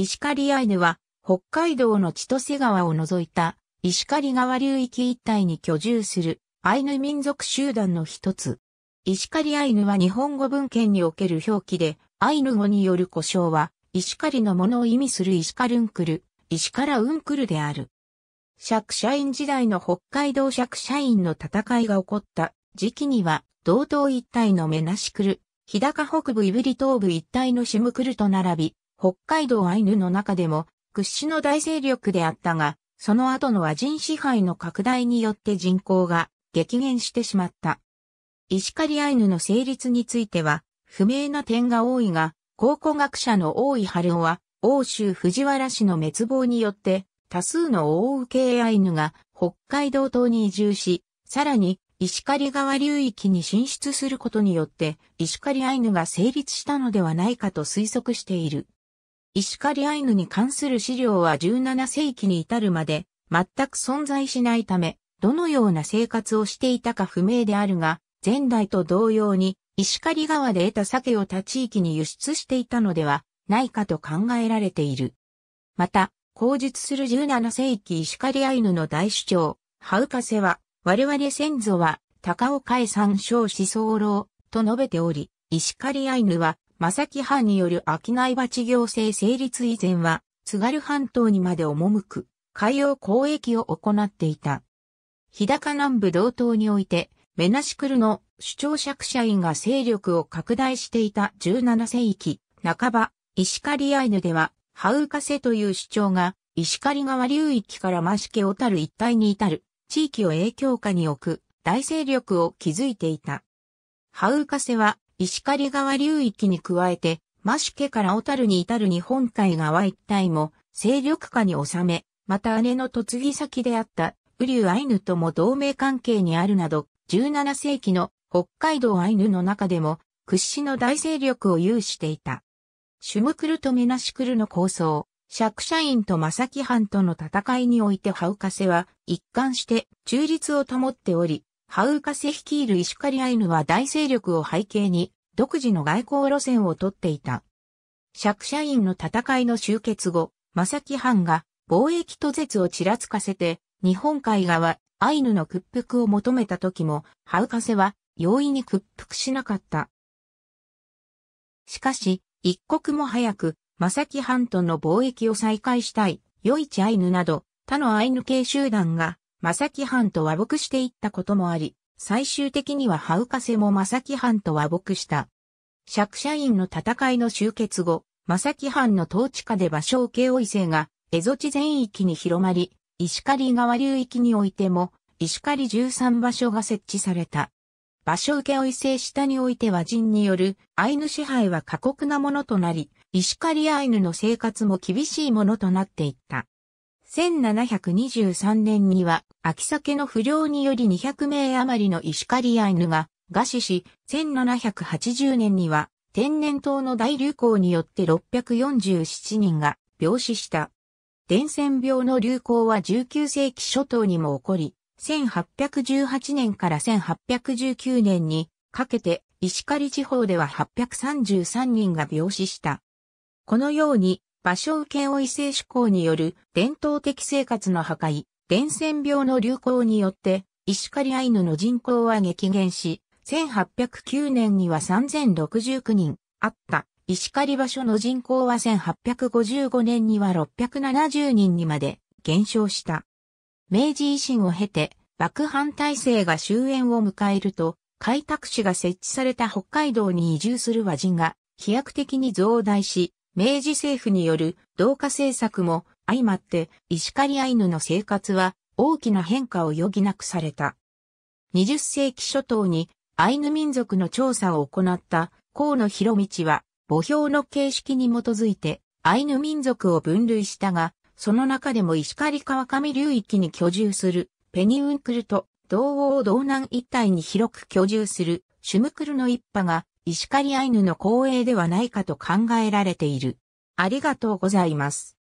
石狩アイヌは、北海道の千歳川を除いた、石狩川流域一帯に居住する、アイヌ民族集団の一つ。石狩アイヌは日本語文献における表記で、アイヌ語による故障は、石狩のものを意味する石狩ンクル、石からウンクルである。釈社員時代の北海道釈社員の戦いが起こった時期には、道東一帯のメナシクル、日高北部胆振東部一帯のシムクルと並び、北海道アイヌの中でも屈指の大勢力であったが、その後の和人支配の拡大によって人口が激減してしまった。石狩アイヌの成立については、不明な点が多いが、考古学者の大井春夫は、欧州藤原氏の滅亡によって、多数の大受けアイヌが北海道島に移住し、さらに石狩川流域に進出することによって、石狩アイヌが成立したのではないかと推測している。石狩アイヌに関する資料は17世紀に至るまで全く存在しないため、どのような生活をしていたか不明であるが、前代と同様に石狩川で得た鮭を他地域に輸出していたのではないかと考えられている。また、口述する17世紀石狩アイヌの大主張、ハウカセは、我々先祖は、高岡へ山照子候と述べており、石狩アイヌは、正木藩による商い鉢行政成立以前は、津軽半島にまで赴く、海洋交易を行っていた。日高南部同島において、メナシクルの主張釈社員が勢力を拡大していた17世紀、半ば、石狩アイヌでは、ハウカセという主張が、石狩川流域からマシケオタル一帯に至る、地域を影響下に置く、大勢力を築いていた。ハウカセは、石狩川流域に加えて、マシケから小樽に至る日本海側一帯も勢力下に収め、また姉の嫁ぎ先であったウリュウアイヌとも同盟関係にあるなど、17世紀の北海道アイヌの中でも屈指の大勢力を有していた。シュムクルとメナシクルの構想、シャクシャインとマサキハンとの戦いにおいてハウカセは一貫して中立を保っており、ハウカセ率いるイシュカリアイヌは大勢力を背景に、独自の外交路線をとっていた。釈社員の戦いの終結後、マサキハンが貿易途絶をちらつかせて、日本海側、アイヌの屈服を求めた時も、ハウカセは容易に屈服しなかった。しかし、一刻も早く、マサキハンとの貿易を再開したい、ヨイチアイヌなど、他のアイヌ系集団が、正木藩と和睦していったこともあり、最終的にはハウカセも正木藩と和睦した。釈社員の戦いの終結後、正木藩の統治下で場所を慶応勢が、蝦夷地全域に広まり、石狩川流域においても、石狩13場所が設置された。場所請負勢下においては人によるアイヌ支配は過酷なものとなり、石狩アイヌの生活も厳しいものとなっていった。1723年には、秋酒の不良により200名余りの石狩アイヌが餓死し、1780年には、天然痘の大流行によって647人が病死した。伝染病の流行は19世紀初頭にも起こり、1818年から1819年にかけて石狩地方では833人が病死した。このように場所受け負異性思考による伝統的生活の破壊、伝染病の流行によって、石狩アイヌの人口は激減し、1809年には3069人あった石狩場所の人口は1855年には670人にまで減少した。明治維新を経て、幕藩体制が終焉を迎えると、開拓市が設置された北海道に移住する和人が飛躍的に増大し、明治政府による同化政策も相まって石狩アイヌの生活は大きな変化を余儀なくされた。20世紀初頭にアイヌ民族の調査を行った河野博道は墓標の形式に基づいてアイヌ民族を分類したが、その中でも石狩川上流域に居住するペニウンクルと同王道南一帯に広く居住するシュムクルの一派が石狩アイヌの光栄ではないかと考えられている。ありがとうございます。